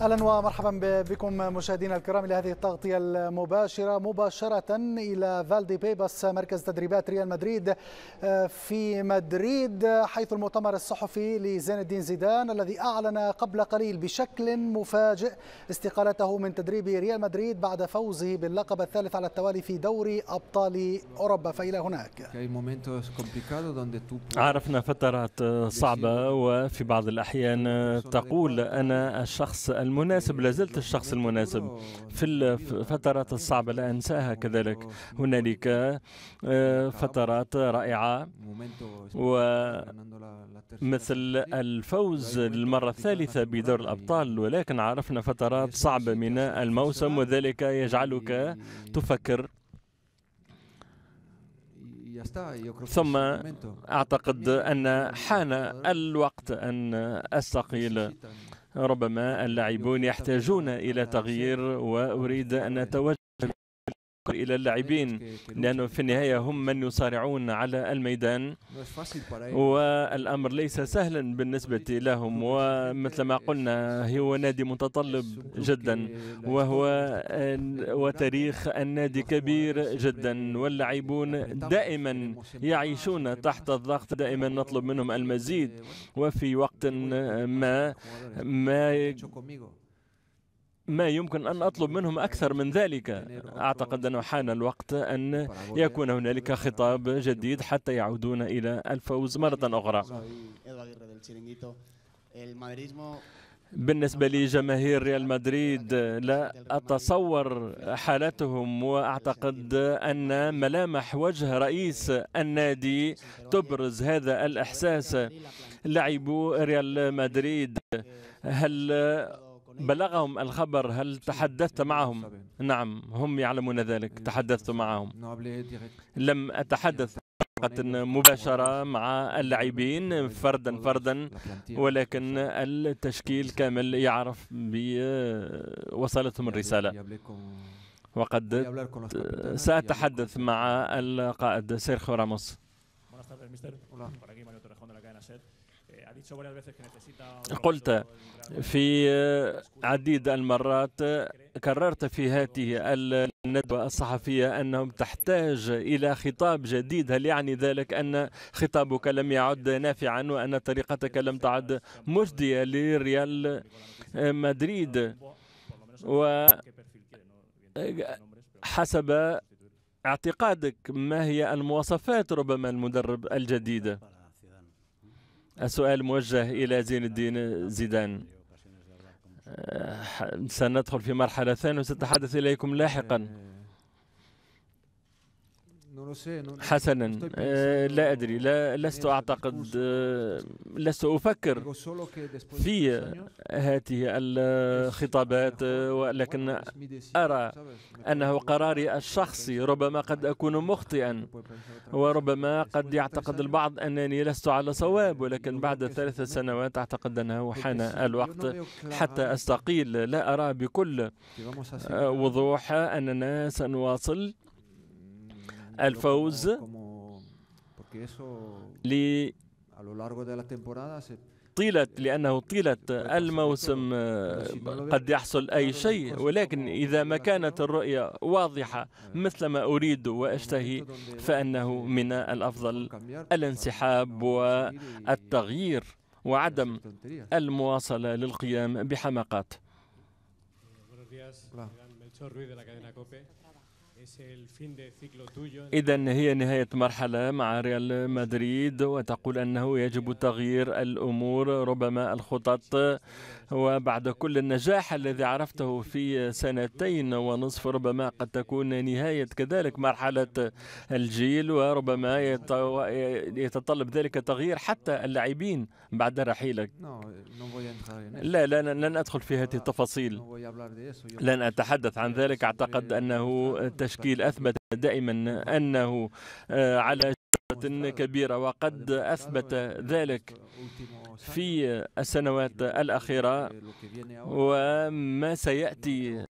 اهلا ومرحبا بكم مشاهدينا الكرام الى هذه التغطيه المباشره مباشره الى فالدي بيباس مركز تدريبات ريال مدريد آه، في مدريد حيث المؤتمر الصحفي لزين الدين زيدان الذي اعلن قبل قليل بشكل مفاجئ استقالته من تدريب ريال مدريد بعد فوزه باللقب الثالث على التوالي في دوري ابطال اوروبا فالى هناك عرفنا فترات آه، صعبه وفي بعض الاحيان آه، تقول انا الشخص المناسب لازلت الشخص المناسب في الفترات الصعبة لا أنساها كذلك هنالك آه، فترات رائعة ومثل الفوز للمرة الثالثة بدور الأبطال ولكن عرفنا فترات صعبة من الموسم وذلك يجعلك تفكر ثم أعتقد أن حان الوقت أن أستقيل ربما اللاعبون يحتاجون إلى تغيير وأريد أن أتوجه إلى اللاعبين لأنه في النهاية هم من يصارعون على الميدان والأمر ليس سهلا بالنسبة لهم ومثل ما قلنا هو نادي متطلب جدا وهو وتاريخ النادي كبير جدا واللاعبون دائما يعيشون تحت الضغط دائما نطلب منهم المزيد وفي وقت ما ما ما يمكن أن أطلب منهم أكثر من ذلك أعتقد أنه حان الوقت أن يكون هنالك خطاب جديد حتى يعودون إلى الفوز مرة أخرى بالنسبة لجماهير ريال مدريد لا أتصور حالتهم وأعتقد أن ملامح وجه رئيس النادي تبرز هذا الإحساس لعبوا ريال مدريد هل بلغهم الخبر هل تحدثت معهم نعم هم يعلمون ذلك تحدثت معهم لم أتحدث مباشرة مع اللاعبين فردا فردا ولكن التشكيل كامل يعرف بوصلتهم الرسالة وقد سأتحدث مع القائد سيرخو راموس قلت في eh, عديد المرات eh, كررت في هذه الندوة الصحفية أنهم تحتاج إلى خطاب جديد هل يعني ذلك أن خطابك لم يعد نافعا وأن طريقتك لم تعد مجدية لريال آه، مدريد وحسب آه، اعتقادك ما هي المواصفات ربما المدرب الجديده السؤال موجه إلى زين الدين زيدان آه، سندخل في مرحلة ثانية وستحدث إليكم لاحقاً حسنا طيب آه، لا أدري لا يعني لست أعتقد آه، لست أفكر في هذه الخطابات ولكن أرى أنه قراري الشخصي ربما قد أكون مخطئا وربما قد يعتقد البعض أنني لست على صواب ولكن بعد ثلاث سنوات أعتقد أنه حان الوقت حتى أستقيل لا أرى بكل آه، وضوح أننا سنواصل الفوز ل طيلة لأنه طيلة الموسم آه، قد يحصل أي شيء ولكن إذا ما كانت الرؤية واضحة eh, eh. مثل ما أريد وأشتهي فأنه من الأفضل الانسحاب والتغيير وعدم المواصلة للقيام بحماقات إذا هي نهاية مرحلة مع ريال مدريد وتقول أنه يجب تغيير الأمور ربما الخطط وبعد كل النجاح الذي عرفته في سنتين ونصف ربما قد تكون نهاية كذلك مرحلة الجيل وربما يتطلب ذلك تغيير حتى اللاعبين بعد رحيلك لا لا لن أدخل في هذه التفاصيل لن أتحدث عن ذلك أعتقد أنه التشكيل أثبت دائما أنه آه، على جرة كبيرة وقد أثبت ذلك في السنوات الأخيرة وما سيأتي